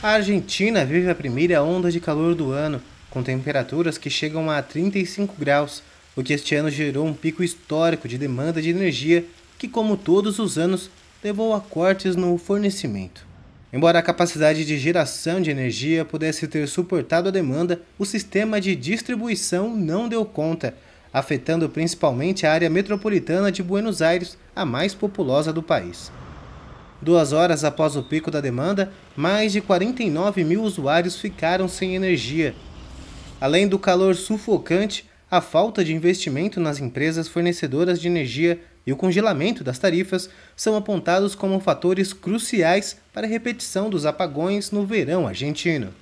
A Argentina vive a primeira onda de calor do ano, com temperaturas que chegam a 35 graus, o que este ano gerou um pico histórico de demanda de energia que, como todos os anos, levou a cortes no fornecimento. Embora a capacidade de geração de energia pudesse ter suportado a demanda, o sistema de distribuição não deu conta, afetando principalmente a área metropolitana de Buenos Aires, a mais populosa do país. Duas horas após o pico da demanda, mais de 49 mil usuários ficaram sem energia. Além do calor sufocante, a falta de investimento nas empresas fornecedoras de energia e o congelamento das tarifas são apontados como fatores cruciais para a repetição dos apagões no verão argentino.